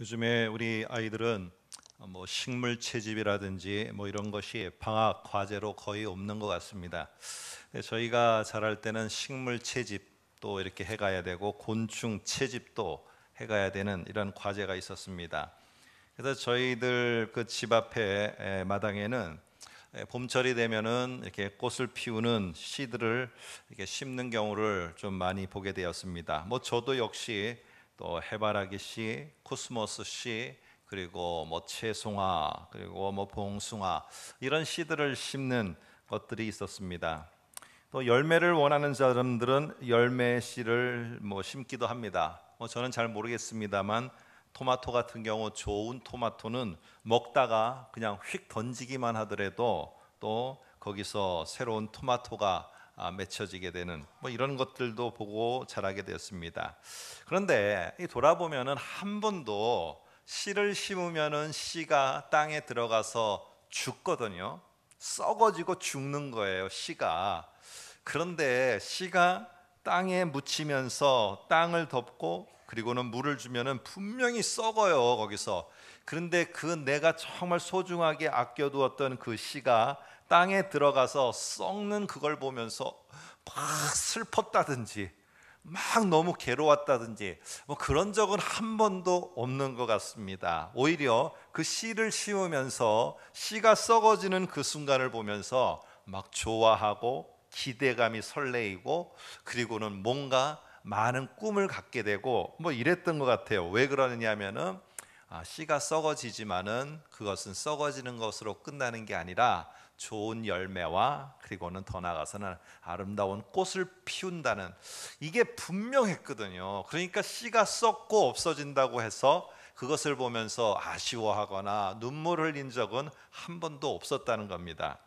요즘에 우리 아이들은 뭐 식물 채집이라든지 뭐 이런 것이 방학 과제로 거의 없는 것 같습니다. 저희가 자랄 때는 식물 채집도 이렇게 해가야 되고 곤충 채집도 해가야 되는 이런 과제가 있었습니다. 그래서 저희들 그 집 앞에 마당에는 봄철이 되면은 이렇게 꽃을 피우는 씨들을 이렇게 심는 경우를 좀 많이 보게 되었습니다. 뭐 저도 역시 또 해바라기 씨, 코스모스 씨, 그리고 뭐 채송아, 그리고 뭐 봉숭아 이런 씨들을 심는 것들이 있었습니다. 또 열매를 원하는 사람들은 열매 씨를 뭐 심기도 합니다. 뭐 저는 잘 모르겠습니다만 토마토 같은 경우 좋은 토마토는 먹다가 그냥 휙 던지기만 하더라도 또 거기서 새로운 토마토가 아, 맺혀지게 되는 뭐 이런 것들도 보고 자라게 되었습니다. 그런데 돌아보면은 한 번도 씨를 심으면은 씨가 땅에 들어가서 죽거든요. 썩어지고 죽는 거예요. 씨가 그런데 씨가 땅에 묻히면서 땅을 덮고 그리고는 물을 주면은 분명히 썩어요 거기서 그런데 그 내가 정말 소중하게 아껴두었던 그 씨가 땅에 들어가서 썩는 그걸 보면서 막 슬펐다든지 막 너무 괴로웠다든지 뭐 그런 적은 한 번도 없는 것 같습니다. 오히려 그 씨를 심으면서 씨가 썩어지는 그 순간을 보면서 막 좋아하고 기대감이 설레이고 그리고는 뭔가 많은 꿈을 갖게 되고 뭐 이랬던 것 같아요. 왜 그러느냐면은 아, 씨가 썩어지지만은 그것은 썩어지는 것으로 끝나는 게 아니라 좋은 열매와 그리고는 더 나아가서는 아름다운 꽃을 피운다는 이게 분명했거든요. 그러니까 씨가 썩고 없어진다고 해서 그것을 보면서 아쉬워하거나 눈물 을 흘린 적은 한 번도 없었다는 겁니다.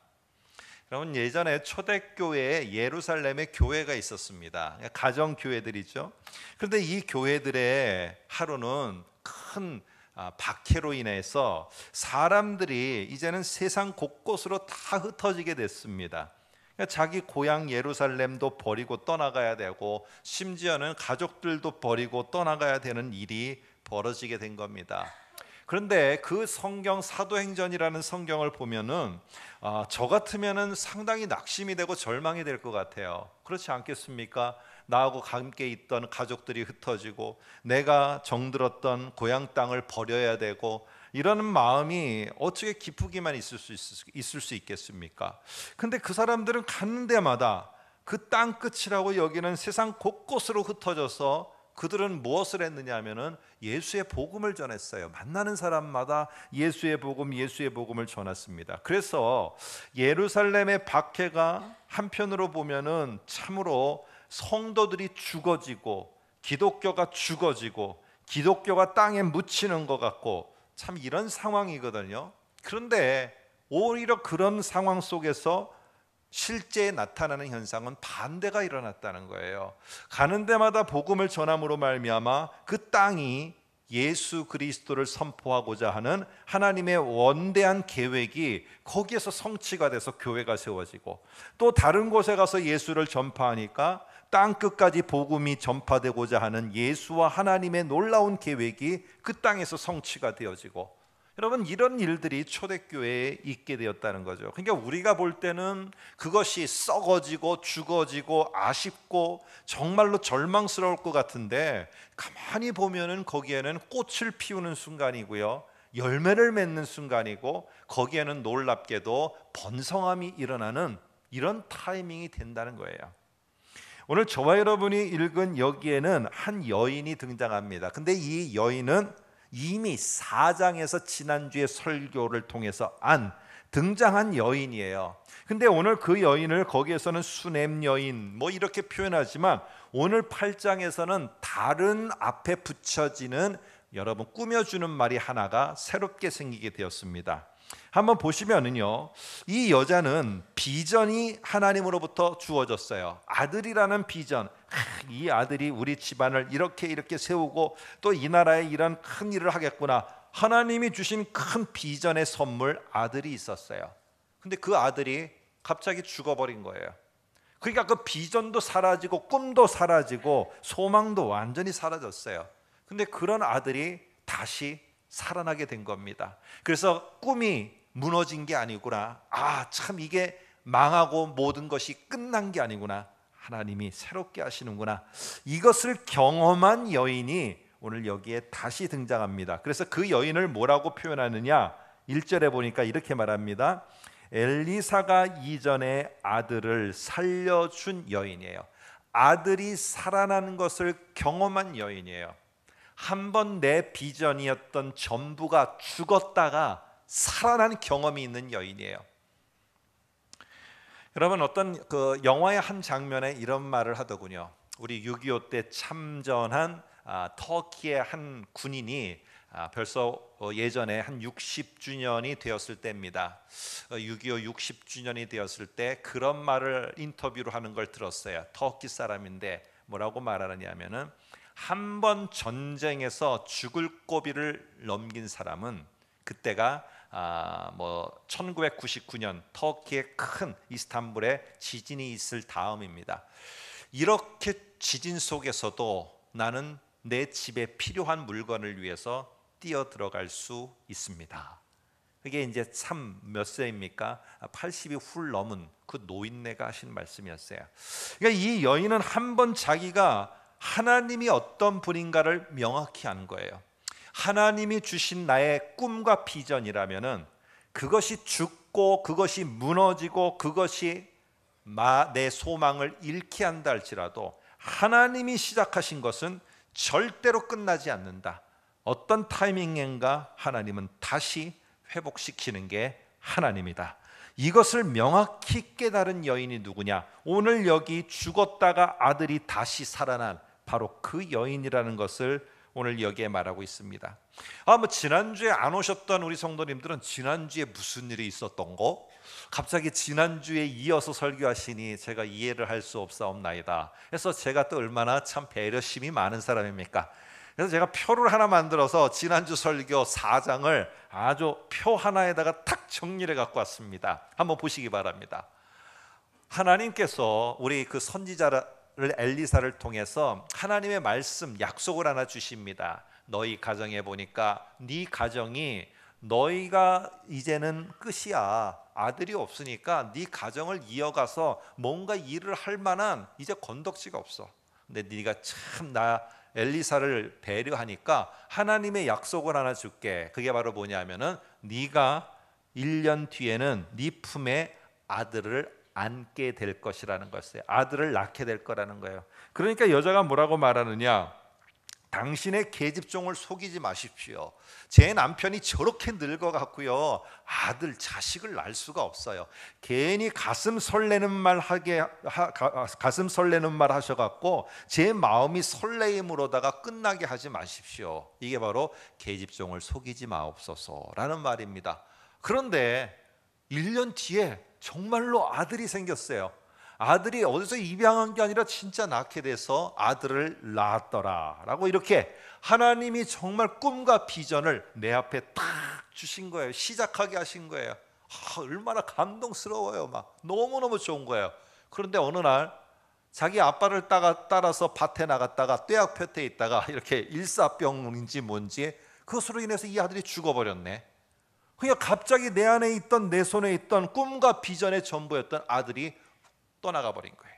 여러분 예전에 초대교회에 예루살렘에 교회가 있었습니다. 가정 교회들이죠. 그런데 이 교회들의 하루는 큰 아, 박해로 인해서 사람들이 이제는 세상 곳곳으로 다 흩어지게 됐습니다. 그러니까 자기 고향 예루살렘도 버리고 떠나가야 되고 심지어는 가족들도 버리고 떠나가야 되는 일이 벌어지게 된 겁니다. 그런데 그 성경 사도행전이라는 성경을 보면은 아, 저 같으면은 상당히 낙심이 되고 절망이 될 것 같아요. 그렇지 않겠습니까? 나하고 함께 있던 가족들이 흩어지고 내가 정들었던 고향 땅을 버려야 되고 이러는 마음이 어떻게 기쁘기만 있을 수, 있을 수 있겠습니까? 을수있 근데 그 사람들은 가는 데마다 그 땅 끝이라고 여기는 세상 곳곳으로 흩어져서 그들은 무엇을 했느냐 하면은 예수의 복음을 전했어요. 만나는 사람마다 예수의 복음, 예수의 복음을 전했습니다. 그래서 예루살렘의 박해가 한편으로 보면은 참으로 성도들이 죽어지고 기독교가 죽어지고 기독교가 땅에 묻히는 것 같고 참 이런 상황이거든요. 그런데 오히려 그런 상황 속에서 실제 나타나는 현상은 반대가 일어났다는 거예요. 가는 데마다 복음을 전함으로 말미암아 그 땅이 예수 그리스도를 선포하고자 하는 하나님의 원대한 계획이 거기에서 성취가 돼서 교회가 세워지고 또 다른 곳에 가서 예수를 전파하니까 땅 끝까지 복음이 전파되고자 하는 예수와 하나님의 놀라운 계획이 그 땅에서 성취가 되어지고 여러분 이런 일들이 초대교회에 있게 되었다는 거죠. 그러니까 우리가 볼 때는 그것이 썩어지고 죽어지고 아쉽고 정말로 절망스러울 것 같은데 가만히 보면은 거기에는 꽃을 피우는 순간이고요. 열매를 맺는 순간이고 거기에는 놀랍게도 번성함이 일어나는 이런 타이밍이 된다는 거예요. 오늘 저와 여러분이 읽은 여기에는 한 여인이 등장합니다. 근데 이 여인은 이미 4장에서 지난주에 설교를 통해서 안 등장한 여인이에요. 근데 오늘 그 여인을 거기에서는 수냄 여인 뭐 이렇게 표현하지만 오늘 8장에서는 다른 앞에 붙여지는 여러분 꾸며주는 말이 하나가 새롭게 생기게 되었습니다. 한번 보시면은요. 이 여자는 비전이 하나님으로부터 주어졌어요. 아들이라는 비전. 이 아들이 우리 집안을 이렇게 이렇게 세우고 또 이 나라에 이런 큰 일을 하겠구나. 하나님이 주신 큰 비전의 선물 아들이 있었어요. 근데 그 아들이 갑자기 죽어버린 거예요. 그러니까 그 비전도 사라지고 꿈도 사라지고 소망도 완전히 사라졌어요. 근데 그런 아들이 다시 살아나게 된 겁니다. 그래서 꿈이 무너진 게 아니구나. 아, 참 이게 망하고 모든 것이 끝난 게 아니구나. 하나님이 새롭게 하시는구나. 이것을 경험한 여인이 오늘 여기에 다시 등장합니다. 그래서 그 여인을 뭐라고 표현하느냐? 1절에 보니까 이렇게 말합니다. 엘리사가 이전에 아들을 살려준 여인이에요. 아들이 살아나는 것을 경험한 여인이에요. 한번내 비전이었던 전부가 죽었다가 살아난 경험이 있는 여인이에요. 여러분 어떤 그 영화의 한 장면에 이런 말을 하더군요. 우리 6.25 때 참전한 아, 터키의 한 군인이 아, 벌써 어, 예전에 한 60주년이 되었을 때입니다. 6.25 어, 60주년이 되었을 때 그런 말을 인터뷰로 하는 걸 들었어요. 터키 사람인데 뭐라고 말하느냐면은 한번 전쟁에서 죽을 고비를 넘긴 사람은 그때가 아, 뭐 1999년 터키의 큰 이스탄불에 지진이 있을 다음입니다. 이렇게 지진 속에서도 나는 내 집에 필요한 물건을 위해서 뛰어 들어갈 수 있습니다. 그게 이제 참 몇 세입니까? 80이 아, 훌 넘은 그 노인네가 하신 말씀이었어요. 그러니까 이 여인은 한 번 자기가 하나님이 어떤 분인가를 명확히 안 거예요. 하나님이 주신 나의 꿈과 비전이라면은 그것이 죽고 그것이 무너지고 그것이 내 소망을 잃게 한다 할지라도 하나님이 시작하신 것은 절대로 끝나지 않는다. 어떤 타이밍인가 하나님은 다시 회복시키는 게 하나님이다. 이것을 명확히 깨달은 여인이 누구냐? 오늘 여기 죽었다가 아들이 다시 살아난 바로 그 여인이라는 것을 오늘 여기에 말하고 있습니다. 아, 뭐 지난주에 안 오셨던 우리 성도님들은 지난주에 무슨 일이 있었던 거? 갑자기 지난주에 이어서 설교하시니 제가 이해를 할 수 없사옵나이다. 해서 제가 또 얼마나 참 배려심이 많은 사람입니까? 그래서 제가 표를 하나 만들어서 지난주 설교 4장을 아주 표 하나에다가 탁 정리를 갖고 왔습니다. 한번 보시기 바랍니다. 하나님께서 우리 그 선지자 엘리사를 통해서 하나님의 말씀 약속을 하나 주십니다. 너희 가정에 보니까 네 가정이 너희가 이제는 끝이야. 아들이 없으니까 네 가정을 이어가서 뭔가 일을 할 만한 이제 건덕지가 없어. 근데 네가 참 나 엘리사를 배려하니까 하나님의 약속을 하나 줄게. 그게 바로 뭐냐면은 네가 1년 뒤에는 네 품에 아들을 안게 될 것이라는 것이에요. 아들을 낳게 될 거라는 거예요. 그러니까 여자가 뭐라고 말하느냐? 당신의 계집종을 속이지 마십시오. 제 남편이 저렇게 늙어갔고요. 아들, 자식을 낳을 수가 없어요. 괜히 가슴 설레는 말 하게, 하, 가, 슴 설레는 말 하셔갖고 제 마음이 설레임으로다가 끝나게 하지 마십시오. 이게 바로 계집종을 속이지 마옵소서라는 말입니다. 그런데 1년 뒤에 정말로 아들이 생겼어요. 아들이 어디서 입양한 게 아니라 진짜 낳게 돼서 아들을 낳았더라. 라고 이렇게 하나님이 정말 꿈과 비전을 내 앞에 탁 주신 거예요. 시작하게 하신 거예요. 아, 얼마나 감동스러워요. 막 너무너무 좋은 거예요. 그런데 어느 날 자기 아빠를 따가, 따라서 밭에 나갔다가 떼약볕에 있다가 이렇게 일사병인지 뭔지 그것으로 인해서 이 아들이 죽어버렸네. 그러니까 갑자기 내 안에 있던 내 손에 있던 꿈과 비전의 전부였던 아들이 떠나가 버린 거예요.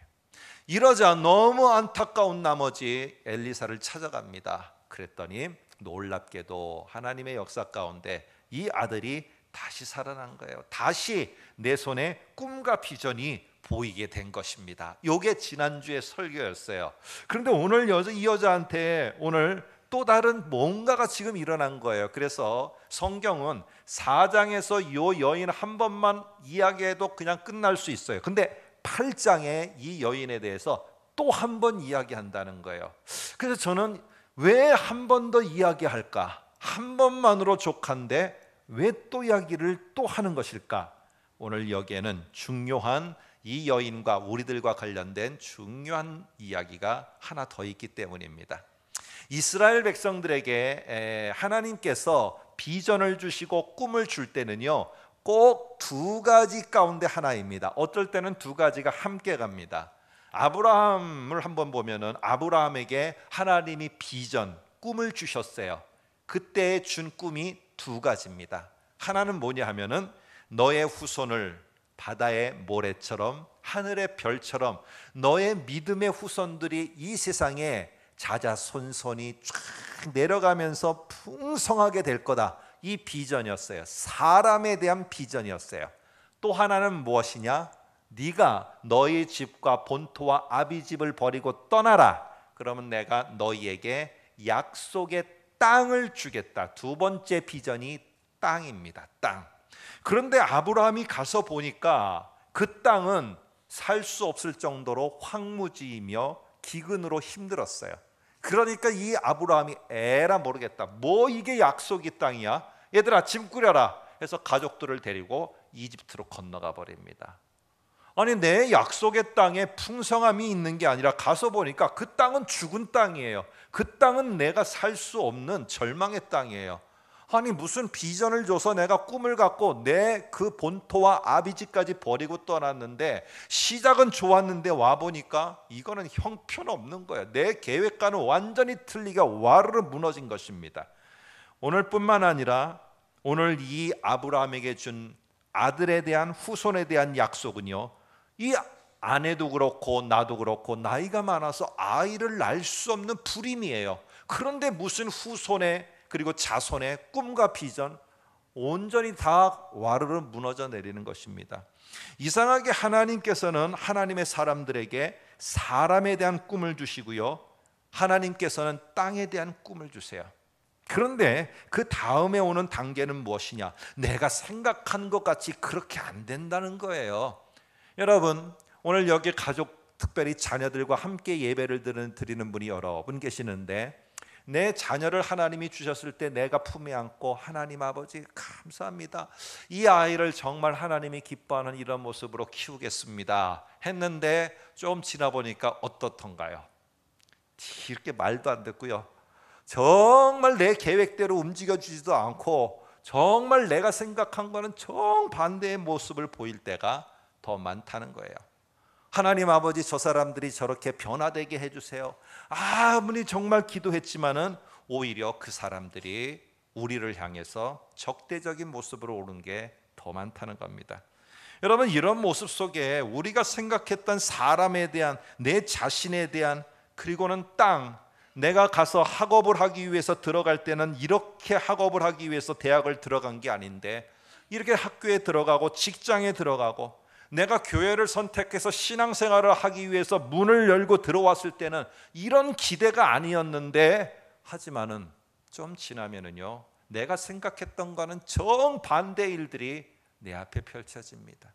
이러자 너무 안타까운 나머지 엘리사를 찾아갑니다. 그랬더니 놀랍게도 하나님의 역사 가운데 이 아들이 다시 살아난 거예요. 다시 내 손에 꿈과 비전이 보이게 된 것입니다. 요게 지난주의 설교였어요. 그런데 오늘 여자, 이 여자한테 오늘 또 다른 뭔가가 지금 일어난 거예요. 그래서 성경은 4장에서 이 여인 한 번만 이야기해도 그냥 끝날 수 있어요. 근데 8장에 이 여인에 대해서 또 한 번 이야기한다는 거예요. 그래서 저는 왜 한 번 더 이야기할까? 한 번만으로 족한데 왜 또 이야기를 또 하는 것일까? 오늘 여기에는 중요한 이 여인과 우리들과 관련된 중요한 이야기가 하나 더 있기 때문입니다. 이스라엘 백성들에게 하나님께서 비전을 주시고 꿈을 줄 때는요. 꼭 두 가지 가운데 하나입니다. 어떨 때는 두 가지가 함께 갑니다. 아브라함을 한번 보면은 아브라함에게 하나님이 비전, 꿈을 주셨어요. 그때 준 꿈이 두 가지입니다. 하나는 뭐냐 하면은 너의 후손을 바다의 모래처럼 하늘의 별처럼 너의 믿음의 후손들이 이 세상에 자자손손이 쫙 내려가면서 풍성하게 될 거다. 이 비전이었어요. 사람에 대한 비전이었어요. 또 하나는 무엇이냐? 네가 너희 집과 본토와 아비 집을 버리고 떠나라. 그러면 내가 너희에게 약속의 땅을 주겠다. 두 번째 비전이 땅입니다. 땅. 그런데 아브라함이 가서 보니까 그 땅은 살 수 없을 정도로 황무지이며 기근으로 힘들었어요. 그러니까 이 아브라함이 에라 모르겠다. 뭐 이게 약속이 땅이야? 얘들아 짐 꾸려라. 해서 가족들을 데리고 이집트로 건너가 버립니다. 아니 내 약속의 땅에 풍성함이 있는 게 아니라 가서 보니까 그 땅은 죽은 땅이에요. 그 땅은 내가 살 수 없는 절망의 땅이에요. 아니 무슨 비전을 줘서 내가 꿈을 갖고 내 그 본토와 아비지까지 버리고 떠났는데 시작은 좋았는데 와 보니까 이거는 형편없는 거예요내 계획과는 완전히 틀리게 와르르 무너진 것입니다. 오늘뿐만 아니라 오늘 이 아브라함에게 준 아들에 대한 후손에 대한 약속은요. 이 아내도 그렇고 나도 그렇고 나이가 많아서 아이를 낳을 수 없는 불임이에요. 그런데 무슨 후손에 그리고 자손의 꿈과 비전 온전히 다 와르르 무너져 내리는 것입니다. 이상하게 하나님께서는 하나님의 사람들에게 사람에 대한 꿈을 주시고요. 하나님께서는 땅에 대한 꿈을 주세요. 그런데 그 다음에 오는 단계는 무엇이냐? 내가 생각한 것 같이 그렇게 안 된다는 거예요. 여러분, 오늘 여기 가족 특별히 자녀들과 함께 예배를 드리는 분이 여러분 계시는데 내 자녀를 하나님이 주셨을 때 내가 품에 안고 하나님 아버지 감사합니다. 이 아이를 정말 하나님이 기뻐하는 이런 모습으로 키우겠습니다. 했는데 좀 지나 보니까 어떻던가요? 이렇게 말도 안 듣고요. 정말 내 계획대로 움직여 주지도 않고 정말 내가 생각한 거는 정반대의 모습을 보일 때가 더 많다는 거예요. 하나님 아버지 저 사람들이 저렇게 변화되게 해주세요. 아무리 정말 기도했지만은 오히려 그 사람들이 우리를 향해서 적대적인 모습으로 오는 게 더 많다는 겁니다. 여러분 이런 모습 속에 우리가 생각했던 사람에 대한 내 자신에 대한 그리고는 땅 내가 가서 학업을 하기 위해서 들어갈 때는 이렇게 학업을 하기 위해서 대학을 들어간 게 아닌데 이렇게 학교에 들어가고 직장에 들어가고 내가 교회를 선택해서 신앙생활을 하기 위해서 문을 열고 들어왔을 때는 이런 기대가 아니었는데 하지만은 좀 지나면은요. 내가 생각했던 거는 정반대 일들이 내 앞에 펼쳐집니다.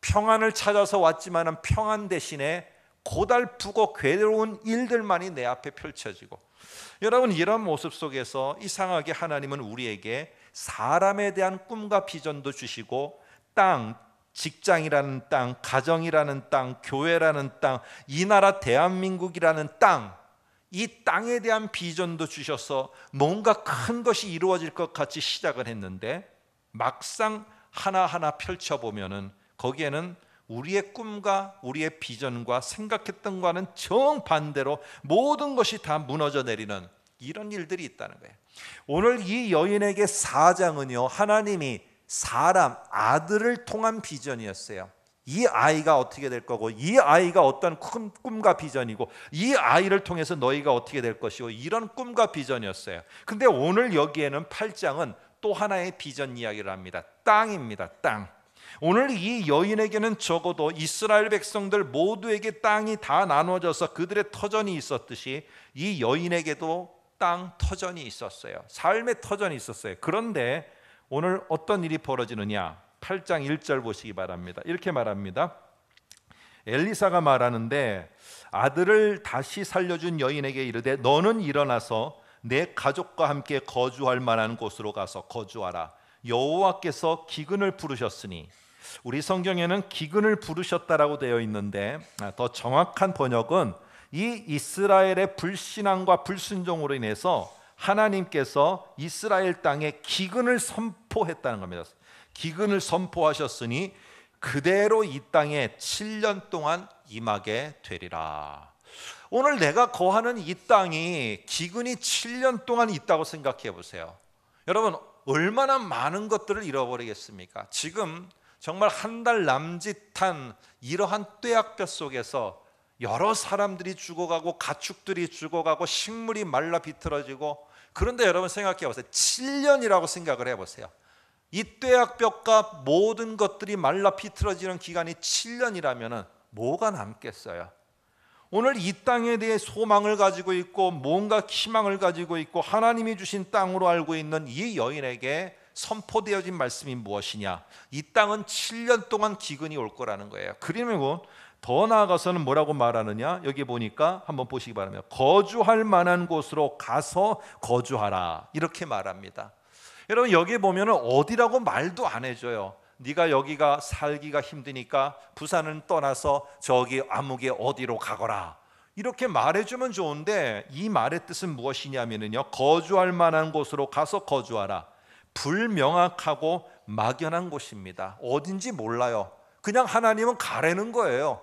평안을 찾아서 왔지만은 평안 대신에 고달프고 괴로운 일들만이 내 앞에 펼쳐지고 여러분 이런 모습 속에서 이상하게 하나님은 우리에게 사람에 대한 꿈과 비전도 주시고 땅, 직장이라는 땅, 가정이라는 땅, 교회라는 땅, 이 나라 대한민국이라는 땅, 이 땅에 대한 비전도 주셔서 뭔가 큰 것이 이루어질 것 같이 시작을 했는데 막상 하나하나 펼쳐보면은 거기에는 우리의 꿈과 우리의 비전과 생각했던 과는 정반대로 모든 것이 다 무너져 내리는 이런 일들이 있다는 거예요. 오늘 이 여인에게 사장은요, 하나님이 사람 아들을 통한 비전이었어요. 이 아이가 어떻게 될 거고 이 아이가 어떤 큰 꿈과 비전이고 이 아이를 통해서 너희가 어떻게 될 것이고 이런 꿈과 비전이었어요. 근데 오늘 여기에는 8장은 또 하나의 비전 이야기를 합니다. 땅입니다. 땅. 오늘 이 여인에게는 적어도 이스라엘 백성들 모두에게 땅이 다 나눠져서 그들의 터전이 있었듯이 이 여인에게도 땅 터전이 있었어요. 삶의 터전이 있었어요. 그런데 오늘 어떤 일이 벌어지느냐? 8장 1절 보시기 바랍니다. 이렇게 말합니다. 엘리사가 말하는데 아들을 다시 살려준 여인에게 이르되 너는 일어나서 내 가족과 함께 거주할 만한 곳으로 가서 거주하라. 여호와께서 기근을 부르셨으니 우리 성경에는 기근을 부르셨다라고 되어 있는데 아, 더 정확한 번역은 이 이스라엘의 불신앙과 불순종으로 인해서 하나님께서 이스라엘 땅에 기근을 선포했다는 겁니다. 기근을 선포하셨으니 그대로 이 땅에 7년 동안 임하게 되리라. 오늘 내가 거하는 이 땅이 기근이 7년 동안 있다고 생각해 보세요. 여러분, 얼마나 많은 것들을 잃어버리겠습니까? 지금 정말 한 달 남짓한 이러한 떼약볕 속에서 여러 사람들이 죽어가고 가축들이 죽어가고 식물이 말라 비틀어지고 그런데 여러분 생각해 보세요. 7년이라고 생각을 해 보세요. 이 뙤약볕과 모든 것들이 말라 비틀어지는 기간이 7년이라면 뭐가 남겠어요? 오늘 이 땅에 대해 소망을 가지고 있고 뭔가 희망을 가지고 있고 하나님이 주신 땅으로 알고 있는 이 여인에게 선포되어진 말씀이 무엇이냐? 이 땅은 7년 동안 기근이 올 거라는 거예요. 그러면 더 나아가서는 뭐라고 말하느냐? 여기 보니까 한번 보시기 바랍니다. 거주할 만한 곳으로 가서 거주하라. 이렇게 말합니다. 여러분 여기 보면 어디라고 말도 안 해줘요. 네가 여기가 살기가 힘드니까 부산은 떠나서 저기 암흑의 어디로 가거라. 이렇게 말해주면 좋은데 이 말의 뜻은 무엇이냐면요 거주할 만한 곳으로 가서 거주하라 불명확하고 막연한 곳입니다 어딘지 몰라요 그냥 하나님은 가래는 거예요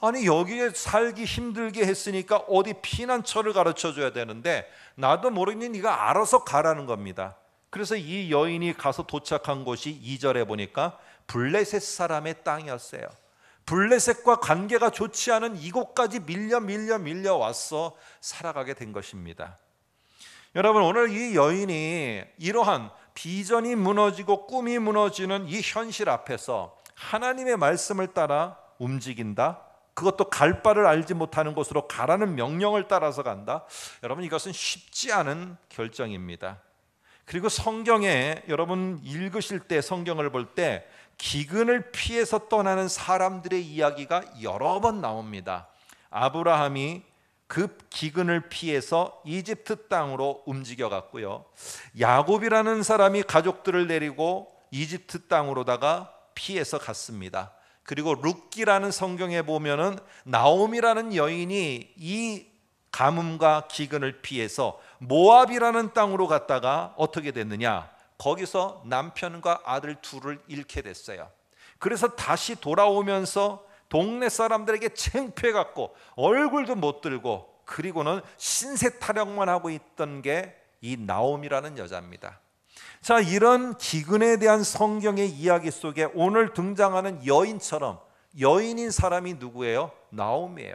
아니 여기에 살기 힘들게 했으니까 어디 피난처를 가르쳐 줘야 되는데 나도 모르니 네가 알아서 가라는 겁니다. 그래서 이 여인이 가서 도착한 곳이 2절에 보니까 블레셋 사람의 땅이었어요. 블레셋과 관계가 좋지 않은 이곳까지 밀려 밀려 밀려 왔어 살아가게 된 것입니다. 여러분 오늘 이 여인이 이러한 비전이 무너지고 꿈이 무너지는 이 현실 앞에서 하나님의 말씀을 따라 움직인다 그것도 갈 바를 알지 못하는 곳으로 가라는 명령을 따라서 간다. 여러분 이것은 쉽지 않은 결정입니다. 그리고 성경에 여러분 읽으실 때 성경을 볼 때 기근을 피해서 떠나는 사람들의 이야기가 여러 번 나옵니다. 아브라함이 그 기근을 피해서 이집트 땅으로 움직여 갔고요. 야곱이라는 사람이 가족들을 내리고 이집트 땅으로다가 피해서 갔습니다. 그리고 룻기라는 성경에 보면은 나옴이라는 여인이 이 가뭄과 기근을 피해서 모압이라는 땅으로 갔다가 어떻게 됐느냐? 거기서 남편과 아들 둘을 잃게 됐어요. 그래서 다시 돌아오면서 동네 사람들에게 창피해 갖고 얼굴도 못 들고 그리고는 신세 타령만 하고 있던 게 이 나옴이라는 여자입니다. 자, 이런 기근에 대한 성경의 이야기 속에 오늘 등장하는 여인처럼 여인인 사람이 누구예요? 나옴이에요.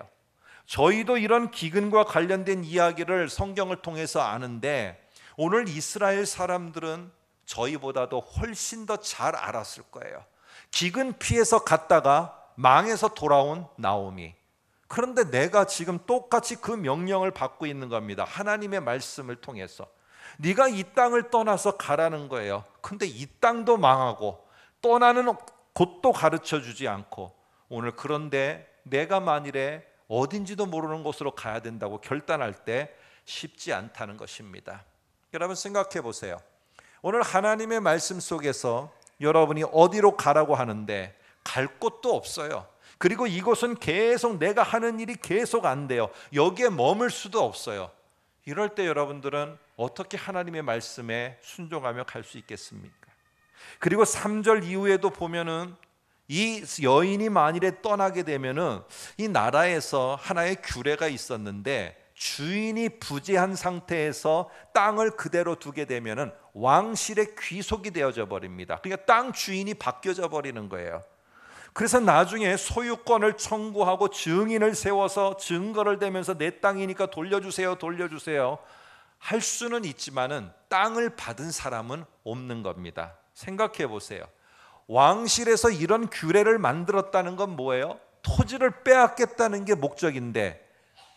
저희도 이런 기근과 관련된 이야기를 성경을 통해서 아는데 오늘 이스라엘 사람들은 저희보다도 훨씬 더 잘 알았을 거예요. 기근 피해서 갔다가 망해서 돌아온 나오미. 그런데 내가 지금 똑같이 그 명령을 받고 있는 겁니다. 하나님의 말씀을 통해서. 네가 이 땅을 떠나서 가라는 거예요. 근데 이 땅도 망하고 떠나는 곳도 가르쳐 주지 않고 오늘 그런데 내가 만일에 어딘지도 모르는 곳으로 가야 된다고 결단할 때 쉽지 않다는 것입니다. 여러분 생각해 보세요. 오늘 하나님의 말씀 속에서 여러분이 어디로 가라고 하는데 갈 곳도 없어요. 그리고 이곳은 계속 내가 하는 일이 계속 안 돼요. 여기에 머물 수도 없어요. 이럴 때 여러분들은 어떻게 하나님의 말씀에 순종하며 갈 수 있겠습니까? 그리고 3절 이후에도 보면은 이 여인이 만일에 떠나게 되면은 이 나라에서 하나의 규례가 있었는데 주인이 부재한 상태에서 땅을 그대로 두게 되면은 왕실의 귀속이 되어져 버립니다. 그러니까 땅 주인이 바뀌어져 버리는 거예요. 그래서 나중에 소유권을 청구하고 증인을 세워서 증거를 대면서 내 땅이니까 돌려주세요, 돌려주세요. 할 수는 있지만은 땅을 받은 사람은 없는 겁니다. 생각해 보세요. 왕실에서 이런 규례를 만들었다는 건 뭐예요? 토지를 빼앗겠다는 게 목적인데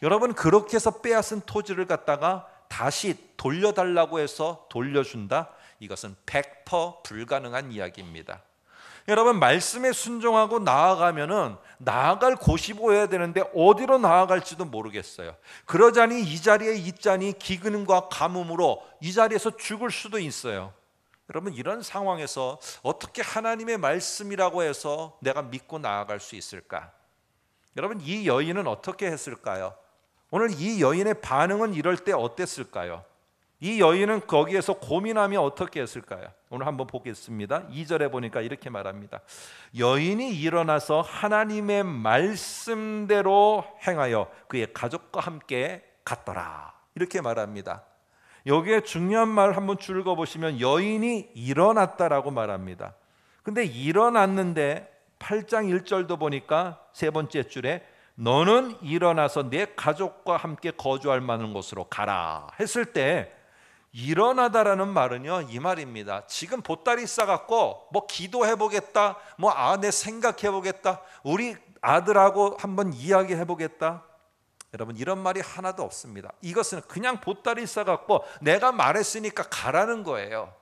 여러분 그렇게 해서 빼앗은 토지를 갖다가 다시 돌려달라고 해서 돌려준다? 이것은 100% 불가능한 이야기입니다. 여러분 말씀에 순종하고 나아가면은 나아갈 곳이 보여야 되는데 어디로 나아갈지도 모르겠어요. 그러자니 이 자리에 있자니 기근과 가뭄으로 이 자리에서 죽을 수도 있어요. 여러분 이런 상황에서 어떻게 하나님의 말씀이라고 해서 내가 믿고 나아갈 수 있을까? 여러분 이 여인은 어떻게 했을까요? 오늘 이 여인의 반응은 이럴 때 어땠을까요? 이 여인은 거기에서 고민하며 어떻게 했을까요? 오늘 한번 보겠습니다. 2절에 보니까 이렇게 말합니다. 여인이 일어나서 하나님의 말씀대로 행하여 그의 가족과 함께 갔더라. 이렇게 말합니다. 여기에 중요한 말 한번 줄읽보시면 여인이 일어났다라고 말합니다. 근데 일어났는데 8장 1절도 보니까 세 번째 줄에 너는 일어나서 내 가족과 함께 거주할 만한 곳으로 가라 했을 때 일어나다라는 말은요 이 말입니다. 지금 보따리 싸갖고 뭐 기도해 보겠다, 뭐아내 생각해 보겠다, 우리 아들하고 한번 이야기해 보겠다. 여러분 이런 말이 하나도 없습니다. 이것은 그냥 보따리 싸갖고 내가 말했으니까 가라는 거예요.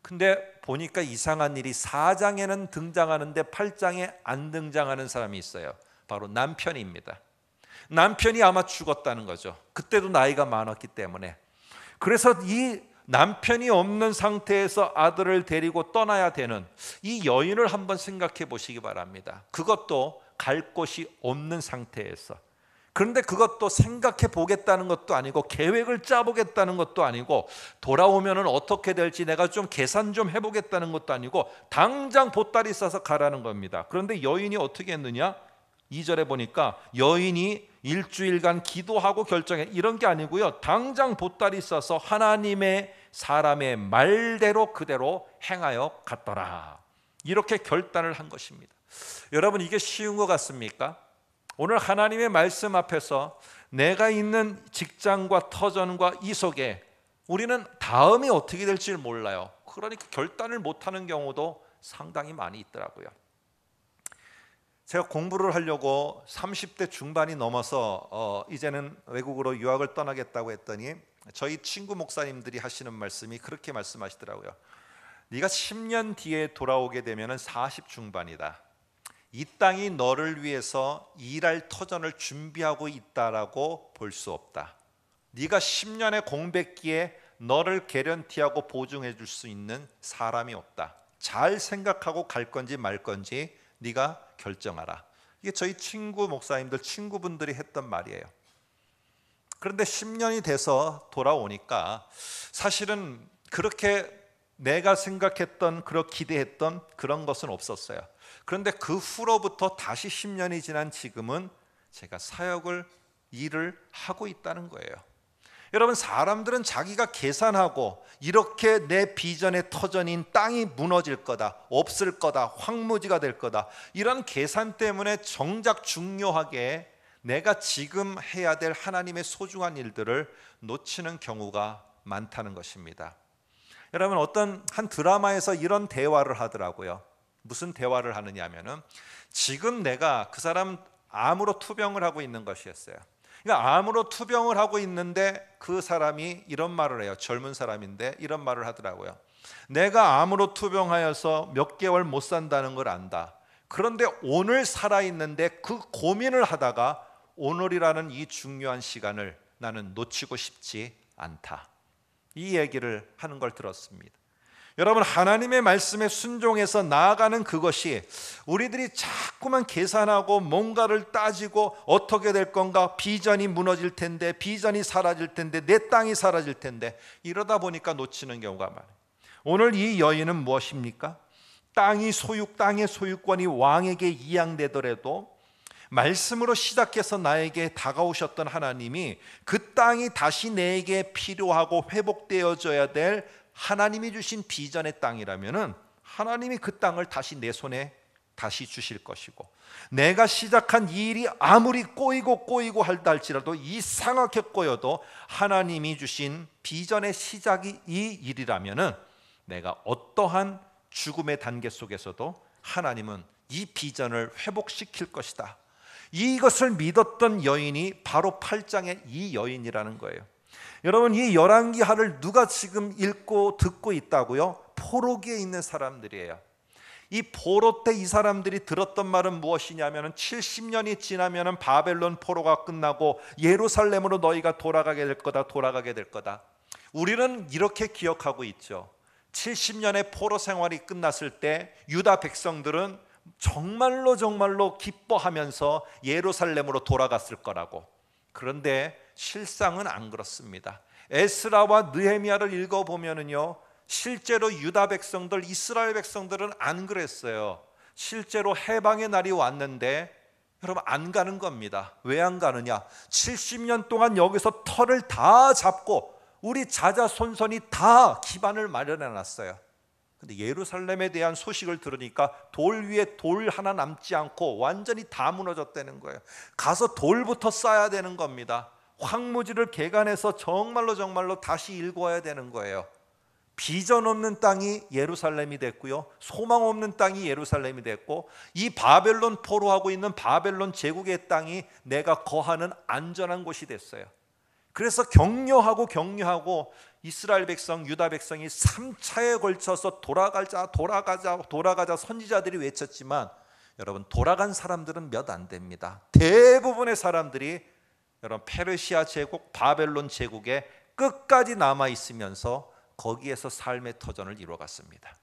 근데 보니까 이상한 일이 4장에는 등장하는데 8장에 안 등장하는 사람이 있어요. 바로 남편입니다. 남편이 아마 죽었다는 거죠. 그때도 나이가 많았기 때문에 그래서 이 남편이 없는 상태에서 아들을 데리고 떠나야 되는 이 여인을 한번 생각해 보시기 바랍니다. 그것도 갈 곳이 없는 상태에서. 그런데 그것도 생각해 보겠다는 것도 아니고 계획을 짜보겠다는 것도 아니고 돌아오면 어떻게 될지 내가 좀 계산 좀 해보겠다는 것도 아니고 당장 보따리 싸서 가라는 겁니다. 그런데 여인이 어떻게 했느냐? 2절에 보니까 여인이 일주일간 기도하고 결정해 이런 게 아니고요. 당장 보따리 써서 하나님의 사람의 말대로 그대로 행하여 갔더라. 이렇게 결단을 한 것입니다. 여러분 이게 쉬운 것 같습니까? 오늘 하나님의 말씀 앞에서 내가 있는 직장과 터전과 이 속에 우리는 다음이 어떻게 될지 몰라요. 그러니까 결단을 못하는 경우도 상당히 많이 있더라고요. 제가 공부를 하려고 30대 중반이 넘어서 어, 이제는 외국으로 유학을 떠나겠다고 했더니 저희 친구 목사님들이 하시는 말씀이 그렇게 말씀하시더라고요. 네가 10년 뒤에 돌아오게 되면은 40 중반이다. 이 땅이 너를 위해서 일할 터전을 준비하고 있다라고 볼 수 없다. 네가 10년의 공백기에 너를 개런티하고 보증해 줄 수 있는 사람이 없다. 잘 생각하고 갈 건지 말 건지 네가 결정하라. 이게 저희 친구 목사님들 친구분들이 했던 말이에요. 그런데 10년이 돼서 돌아오니까 사실은 그렇게 내가 생각했던 그런 기대했던 그런 것은 없었어요. 그런데 그 후로부터 다시 10년이 지난 지금은 제가 사역을 일을 하고 있다는 거예요. 여러분 사람들은 자기가 계산하고 이렇게 내 비전의 터전인 땅이 무너질 거다, 없을 거다, 황무지가 될 거다. 이런 계산 때문에 정작 중요하게 내가 지금 해야 될 하나님의 소중한 일들을 놓치는 경우가 많다는 것입니다. 여러분 어떤 한 드라마에서 이런 대화를 하더라고요. 무슨 대화를 하느냐면은 하 지금 내가 그 사람 암으로 투병을 하고 있는 것이었어요. 그러니까 암으로 투병을 하고 있는데 그 사람이 이런 말을 해요. 젊은 사람인데 이런 말을 하더라고요. 내가 암으로 투병하여서 몇 개월 못 산다는 걸 안다. 그런데 오늘 살아있는데 그 고민을 하다가 오늘이라는 이 중요한 시간을 나는 놓치고 싶지 않다. 이 얘기를 하는 걸 들었습니다. 여러분 하나님의 말씀에 순종해서 나아가는 그것이 우리들이 자꾸만 계산하고 뭔가를 따지고 어떻게 될 건가 비전이 무너질 텐데 비전이 사라질 텐데 내 땅이 사라질 텐데 이러다 보니까 놓치는 경우가 많아요. 오늘 이 여인은 무엇입니까? 땅이 소유 땅의 소유권이 왕에게 이양되더라도 말씀으로 시작해서 나에게 다가오셨던 하나님이 그 땅이 다시 내게 필요하고 회복되어져야 될 하나님이 주신 비전의 땅이라면은 하나님이 그 땅을 다시 내 손에 다시 주실 것이고 내가 시작한 일이 아무리 꼬이고 꼬이고 할다 할지라도 이상하게 꼬여도 하나님이 주신 비전의 시작이 이 일이라면은 내가 어떠한 죽음의 단계 속에서도 하나님은 이 비전을 회복시킬 것이다. 이것을 믿었던 여인이 바로 8장의 이 여인이라는 거예요. 여러분 이 열왕기하를 누가 지금 읽고 듣고 있다고요? 포로기에 있는 사람들이에요. 이 포로 때 이 사람들이 들었던 말은 무엇이냐면 70년이 지나면 바벨론 포로가 끝나고 예루살렘으로 너희가 돌아가게 될 거다 돌아가게 될 거다. 우리는 이렇게 기억하고 있죠. 70년의 포로 생활이 끝났을 때 유다 백성들은 정말로 정말로 기뻐하면서 예루살렘으로 돌아갔을 거라고. 그런데 실상은 안 그렇습니다. 에스라와 느헤미야를 읽어 보면은요. 실제로 유다 백성들, 이스라엘 백성들은 안 그랬어요. 실제로 해방의 날이 왔는데 여러분 안 가는 겁니다. 왜 안 가느냐? 70년 동안 여기서 털을 다 잡고 우리 자자손손이 다 기반을 마련해 놨어요. 근데 예루살렘에 대한 소식을 들으니까 돌 위에 돌 하나 남지 않고 완전히 다 무너졌다는 거예요. 가서 돌부터 쌓아야 되는 겁니다. 황무지를 개간해서 정말로 정말로 다시 일궈야 되는 거예요. 비전 없는 땅이 예루살렘이 됐고요. 소망 없는 땅이 예루살렘이 됐고 이 바벨론 포로하고 있는 바벨론 제국의 땅이 내가 거하는 안전한 곳이 됐어요. 그래서 격려하고 격려하고 이스라엘 백성, 유다 백성이 3차에 걸쳐서 돌아가자, 돌아가자, 돌아가자 선지자들이 외쳤지만 여러분 돌아간 사람들은 몇 안 됩니다. 대부분의 사람들이 여러분 페르시아 제국, 바벨론 제국의 끝까지 남아 있으면서 거기에서 삶의 터전을 이루어갔습니다.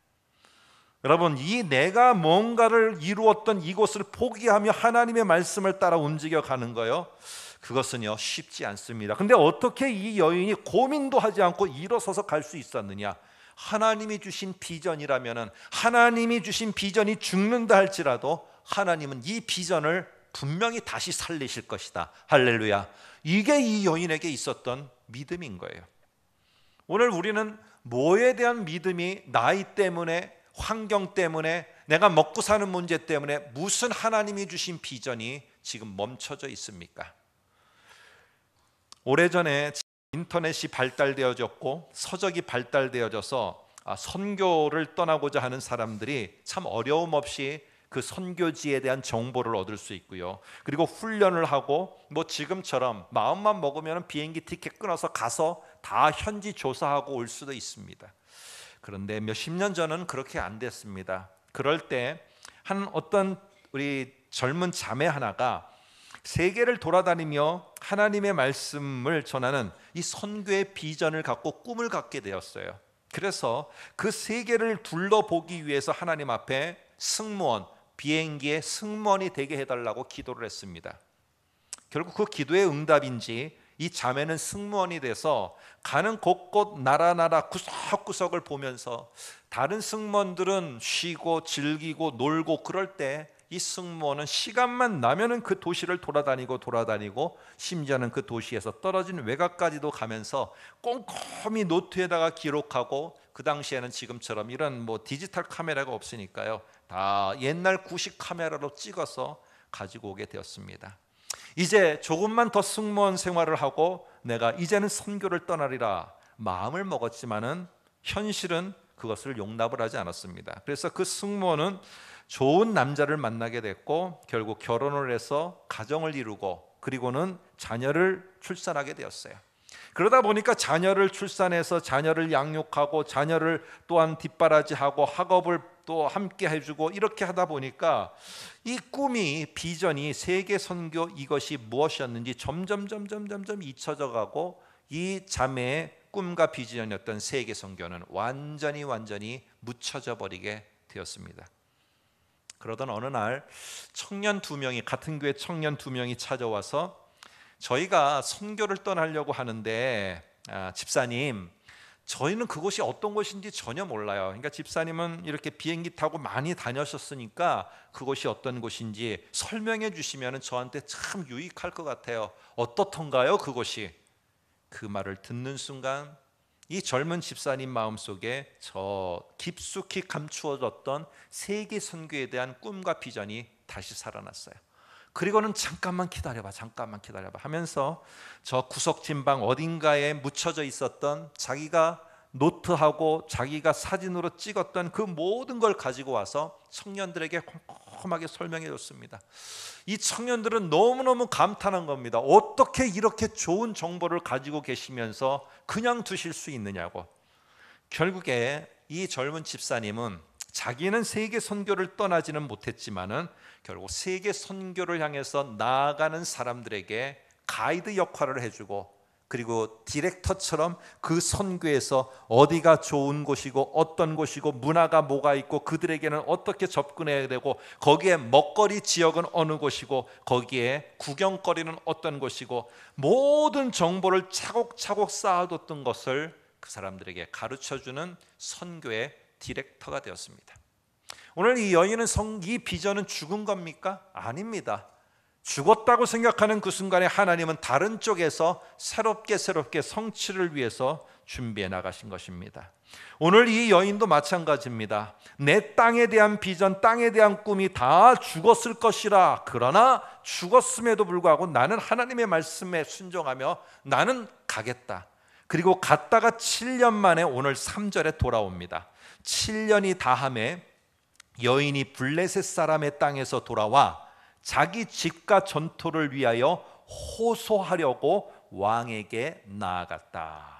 여러분 이 내가 뭔가를 이루었던 이곳을 포기하며 하나님의 말씀을 따라 움직여 가는 거요. 그것은요 쉽지 않습니다. 근데 어떻게 이 여인이 고민도 하지 않고 일어서서 갈 수 있었느냐? 하나님이 주신 비전이라면은 하나님이 주신 비전이 죽는다 할지라도 하나님은 이 비전을 분명히 다시 살리실 것이다. 할렐루야. 이게 이 여인에게 있었던 믿음인 거예요. 오늘 우리는 뭐에 대한 믿음이 나이 때문에 환경 때문에 내가 먹고 사는 문제 때문에 무슨 하나님이 주신 비전이 지금 멈춰져 있습니까? 오래전에 인터넷이 발달되어졌고 서적이 발달되어져서 아, 선교를 떠나고자 하는 사람들이 참 어려움 없이 그 선교지에 대한 정보를 얻을 수 있고요. 그리고 훈련을 하고 뭐 지금처럼 마음만 먹으면 비행기 티켓 끊어서 가서 다 현지 조사하고 올 수도 있습니다. 그런데 몇 십 년 전은 그렇게 안 됐습니다. 그럴 때 한 어떤 우리 젊은 자매 하나가 세계를 돌아다니며 하나님의 말씀을 전하는 이 선교의 비전을 갖고 꿈을 갖게 되었어요. 그래서 그 세계를 둘러보기 위해서 하나님 앞에 승무원 비행기의 승무원이 되게 해달라고 기도를 했습니다. 결국 그 기도의 응답인지 이 자매는 승무원이 돼서 가는 곳곳 나라 나라 구석구석을 보면서 다른 승무원들은 쉬고 즐기고 놀고 그럴 때 이 승무원은 시간만 나면은 그 도시를 돌아다니고 돌아다니고 심지어는 그 도시에서 떨어진 외곽까지도 가면서 꼼꼼히 노트에다가 기록하고 그 당시에는 지금처럼 이런 뭐 디지털 카메라가 없으니까요. 다 옛날 구식 카메라로 찍어서 가지고 오게 되었습니다. 이제 조금만 더 승무원 생활을 하고 내가 이제는 선교를 떠나리라 마음을 먹었지만은 현실은 그것을 용납을 하지 않았습니다. 그래서 그 승무원은 좋은 남자를 만나게 됐고 결국 결혼을 해서 가정을 이루고 그리고는 자녀를 출산하게 되었어요. 그러다 보니까 자녀를 출산해서 자녀를 양육하고 자녀를 또한 뒷바라지하고 학업을 또 함께 해주고 이렇게 하다 보니까 이 꿈이 비전이 세계 선교 이것이 무엇이었는지 점점 점점 점점 잊혀져 가고 이 자매의 꿈과 비전이었던 세계 선교는 완전히 완전히 묻혀져 버리게 되었습니다. 그러던 어느 날 청년 두 명이 같은 교회 청년 두 명이 찾아와서 저희가 선교를 떠나려고 하는데 아, 집사님 저희는 그곳이 어떤 곳인지 전혀 몰라요. 그러니까 집사님은 이렇게 비행기 타고 많이 다녔었으니까 그곳이 어떤 곳인지 설명해 주시면 저한테 참 유익할 것 같아요. 어떻던가요, 그곳이? 그 말을 듣는 순간 이 젊은 집사님 마음속에 저 깊숙이 감추어졌던 세계 선교에 대한 꿈과 비전이 다시 살아났어요. 그리고는 잠깐만 기다려봐, 잠깐만 기다려봐 하면서 저 구석 진방 어딘가에 묻혀져 있었던 자기가 노트하고 자기가 사진으로 찍었던 그 모든 걸 가지고 와서 청년들에게 꼼꼼하게 설명해 줬습니다. 이 청년들은 너무너무 감탄한 겁니다. 어떻게 이렇게 좋은 정보를 가지고 계시면서 그냥 두실 수 있느냐고. 결국에 이 젊은 집사님은 자기는 세계 선교를 떠나지는 못했지만은 결국 세계 선교를 향해서 나아가는 사람들에게 가이드 역할을 해주고 그리고 디렉터처럼 그 선교에서 어디가 좋은 곳이고 어떤 곳이고 문화가 뭐가 있고 그들에게는 어떻게 접근해야 되고 거기에 먹거리 지역은 어느 곳이고 거기에 구경거리는 어떤 곳이고 모든 정보를 차곡차곡 쌓아뒀던 것을 그 사람들에게 가르쳐주는 선교의 디렉터가 되었습니다. 오늘 이 여인은 성기 비전은 죽은 겁니까? 아닙니다. 죽었다고 생각하는 그 순간에 하나님은 다른 쪽에서 새롭게 새롭게 성취를 위해서 준비해 나가신 것입니다. 오늘 이 여인도 마찬가지입니다. 내 땅에 대한 비전, 땅에 대한 꿈이 다 죽었을 것이라. 그러나 죽었음에도 불구하고 나는 하나님의 말씀에 순종하며 나는 가겠다. 그리고 갔다가 7년 만에 오늘 3절에 돌아옵니다. 7년이 다함에 여인이 블레셋 사람의 땅에서 돌아와 자기 집과 전토를 위하여 호소하려고 왕에게 나아갔다.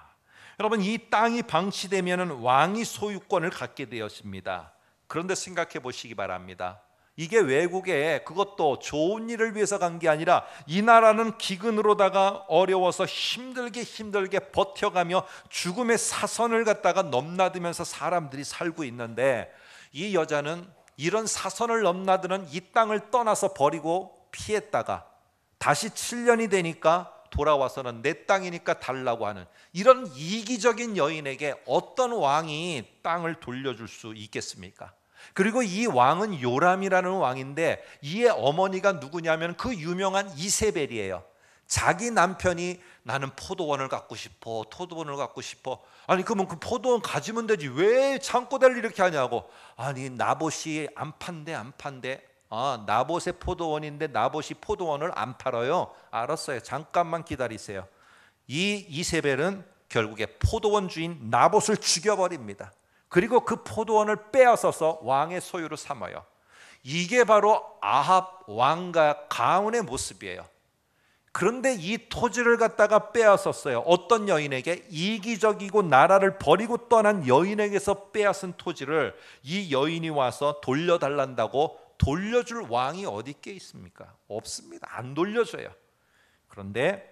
여러분 이 땅이 방치되면 왕이 소유권을 갖게 되었습니다. 그런데 생각해 보시기 바랍니다. 이게 외국에 그것도 좋은 일을 위해서 간 게 아니라 이 나라는 기근으로다가 어려워서 힘들게 힘들게 버텨가며 죽음의 사선을 갖다가 넘나들면서 사람들이 살고 있는데 이 여자는 이런 사선을 넘나드는 이 땅을 떠나서 버리고 피했다가 다시 7년이 되니까 돌아와서는 내 땅이니까 달라고 하는 이런 이기적인 여인에게 어떤 왕이 땅을 돌려줄 수 있겠습니까? 그리고 이 왕은 요람이라는 왕인데 이의 어머니가 누구냐면 그 유명한 이세벨이에요. 자기 남편이 나는 포도원을 갖고 싶어, 포도원을 갖고 싶어. 아니 그러면 그 포도원 가지면 되지 왜 창고대를 이렇게 하냐고. 아니 나봇이 안 판대, 안 판대. 아 나봇의 포도원인데 나봇이 포도원을 안 팔아요. 알았어요. 잠깐만 기다리세요. 이 이세벨은 결국에 포도원 주인 나봇을 죽여버립니다. 그리고 그 포도원을 빼앗아서 왕의 소유로 삼아요. 이게 바로 아합 왕과 가온의 모습이에요. 그런데 이 토지를 갖다가 빼앗았어요. 어떤 여인에게 이기적이고 나라를 버리고 떠난 여인에게서 빼앗은 토지를 이 여인이 와서 돌려달란다고 돌려줄 왕이 어디 께 있습니까? 없습니다. 안 돌려줘요. 그런데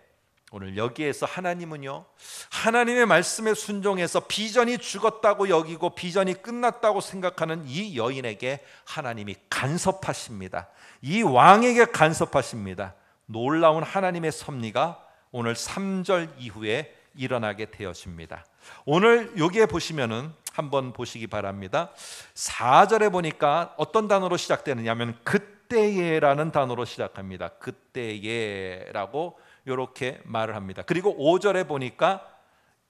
오늘 여기에서 하나님은요, 하나님의 말씀에 순종해서 비전이 죽었다고 여기고 비전이 끝났다고 생각하는 이 여인에게 하나님이 간섭하십니다. 이 왕에게 간섭하십니다. 놀라운 하나님의 섭리가 오늘 3절 이후에 일어나게 되었습니다. 오늘 여기에 보시면은 한번 보시기 바랍니다. 4절에 보니까 어떤 단어로 시작되느냐면 그때에라는 단어로 시작합니다. 그때에라고 이렇게 말을 합니다. 그리고 5절에 보니까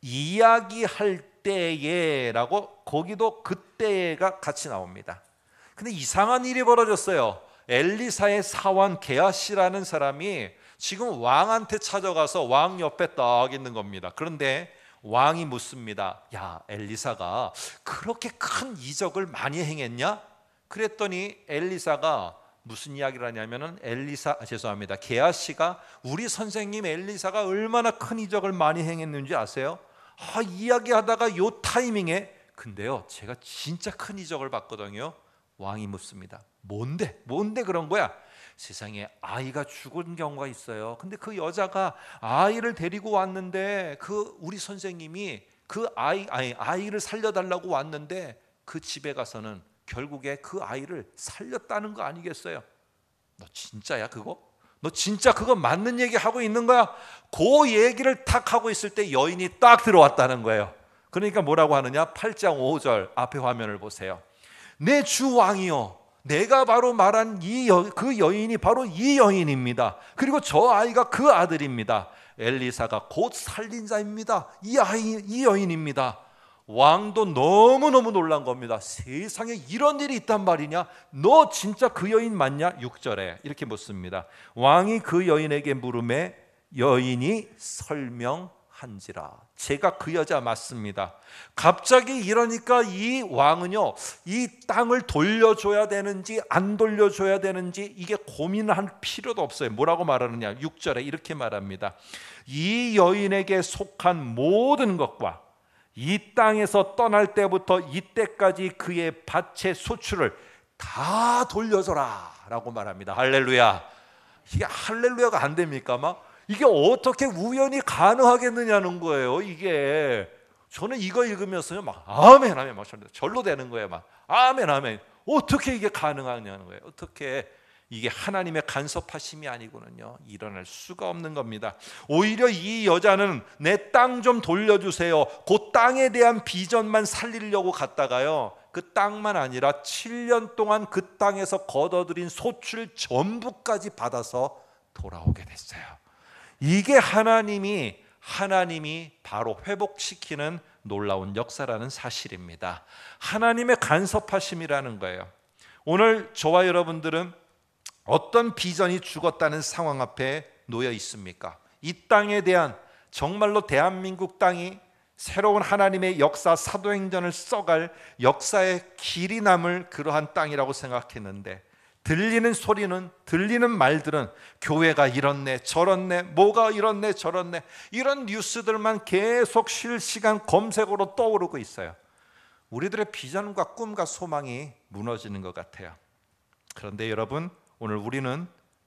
이야기할 때에라고 거기도 그때가 같이 나옵니다. 근데 이상한 일이 벌어졌어요. 엘리사의 사원 게아시라는 사람이 지금 왕한테 찾아가서 왕 옆에 딱 있는 겁니다. 그런데 왕이 묻습니다. 야, 엘리사가 그렇게 큰 이적을 많이 행했냐? 그랬더니 엘리사가 무슨 이야기를 하냐면은 엘리사 아, 죄송합니다. 게아시가 우리 선생님 엘리사가 얼마나 큰 이적을 많이 행했는지 아세요? 아, 이야기하다가 요 타이밍에 근데요. 제가 진짜 큰 이적을 봤거든요. 왕이 묻습니다. 뭔데? 뭔데 그런 거야? 세상에 아이가 죽은 경우가 있어요. 근데 그 여자가 아이를 데리고 왔는데 그 우리 선생님이 그 아이 아니 아이를 살려 달라고 왔는데 그 집에 가서는 결국에 그 아이를 살렸다는 거 아니겠어요? 너 진짜야 그거? 너 진짜 그거 맞는 얘기 하고 있는 거야? 그 얘기를 탁 하고 있을 때 여인이 딱 들어왔다는 거예요. 그러니까 뭐라고 하느냐? 8장 5절 앞에 화면을 보세요. 내주 왕이요. 내가 바로 말한 이그 여인이 바로 이 여인입니다. 그리고 저 아이가 그 아들입니다. 엘리사가 곧 살린 자입니다. 이 아이 이 여인입니다. 왕도 너무너무 놀란 겁니다. 세상에 이런 일이 있단 말이냐? 너 진짜 그 여인 맞냐? 6절에 이렇게 묻습니다. 왕이 그 여인에게 물음에 여인이 설명 한지라 제가 그 여자 맞습니다. 갑자기 이러니까 이 왕은요 이 땅을 돌려줘야 되는지 안 돌려줘야 되는지 이게 고민할 필요도 없어요. 뭐라고 말하느냐 6절에 이렇게 말합니다. 이 여인에게 속한 모든 것과 이 땅에서 떠날 때부터 이때까지 그의 밭의 소출을 다 돌려줘라라고 말합니다. 할렐루야. 이게 할렐루야가 안 됩니까? 막 이게 어떻게 우연히 가능하겠느냐는 거예요. 이게 저는 이거 읽으면서요 막 아멘 아멘 막 절로 되는 거예요 막 아멘 아멘 어떻게 이게 가능하냐는 거예요. 어떻게 이게 하나님의 간섭하심이 아니고는요 일어날 수가 없는 겁니다. 오히려 이 여자는 내 땅 좀 돌려주세요. 그 땅에 대한 비전만 살리려고 갔다가요 그 땅만 아니라 7년 동안 그 땅에서 걷어들인 소출 전부까지 받아서 돌아오게 됐어요. 이게 하나님이 하나님이 바로 회복시키는 놀라운 역사라는 사실입니다. 하나님의 간섭하심이라는 거예요. 오늘 저와 여러분들은 어떤 비전이 죽었다는 상황 앞에 놓여 있습니까? 이 땅에 대한 정말로 대한민국 땅이 새로운 하나님의 역사 사도행전을 써갈 역사의 길이 남을 그러한 땅이라고 생각했는데 들리는 소리는 들리는 말들은 교회가 이렇네 저렇네 뭐가 이렇네 저렇네 이런 뉴스들만 계속 실시간 검색으로 떠오르고 있어요. 우리들의 비전과 꿈과 소망이 무너지는 것 같아요. 그런데 여러분 오늘 우리는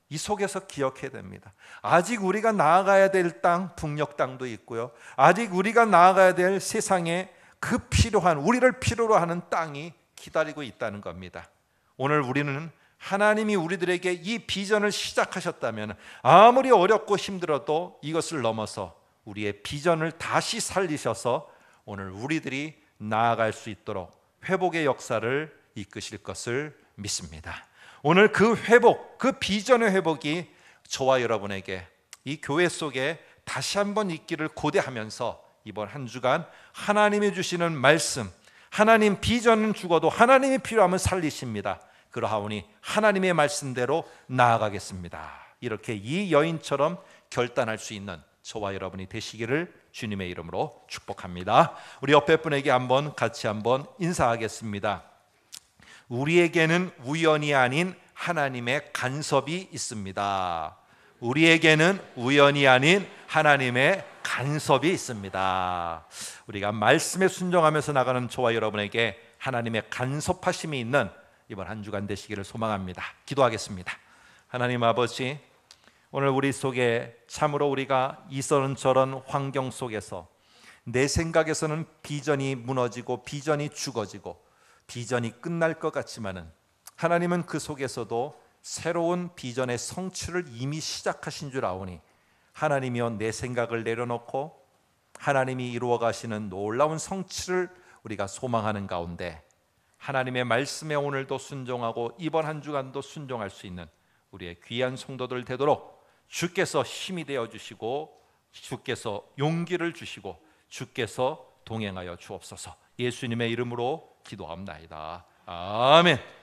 이 속에서 기억해야 됩니다. 아직 우리가 나아가야 될 땅, 북녘 땅도 있고요. 아직 우리가 나아가야 될 세상에 그 필요한 우리를 필요로 하는 땅이 기다리고 있다는 겁니다. 오늘 우리는 하나님이 우리들에게 이 비전을 시작하셨다면 아무리 어렵고 힘들어도 이것을 넘어서 우리의 비전을 다시 살리셔서 오늘 우리들이 나아갈 수 있도록 회복의 역사를 이끄실 것을 믿습니다. 오늘 그 회복, 그 비전의 회복이 저와 여러분에게 이 교회 속에 다시 한번 있기를 고대하면서 이번 한 주간 하나님이 주시는 말씀, 하나님 비전은 죽어도 하나님이 필요하면 살리십니다. 그러하오니 하나님의 말씀대로 나아가겠습니다. 이렇게 이 여인처럼 결단할 수 있는 저와 여러분이 되시기를 주님의 이름으로 축복합니다. 우리 옆에 분에게 한번 같이 한번 인사하겠습니다. 우리에게는 우연이 아닌 하나님의 간섭이 있습니다. 우리에게는 우연이 아닌 하나님의 간섭이 있습니다. 우리가 말씀에 순종하면서 나가는 저와 여러분에게 하나님의 간섭하심이 있는 이번 한 주간 되시기를 소망합니다. 기도하겠습니다. 하나님 아버지, 오늘 우리 속에 참으로 우리가 이런 저런 환경 속에서 내 생각에서는 비전이 무너지고 비전이 죽어지고 비전이 끝날 것 같지만은 하나님은 그 속에서도 새로운 비전의 성취를 이미 시작하신 줄 아오니 하나님이여 내 생각을 내려놓고 하나님이 이루어 가시는 놀라운 성취를 우리가 소망하는 가운데 하나님의 말씀에 오늘도 순종하고 이번 한 주간도 순종할 수 있는 우리의 귀한 성도들 되도록 주께서 힘이 되어 주시고 주께서 용기를 주시고 주께서 동행하여 주옵소서. 예수님의 이름으로 기도합니다 아멘.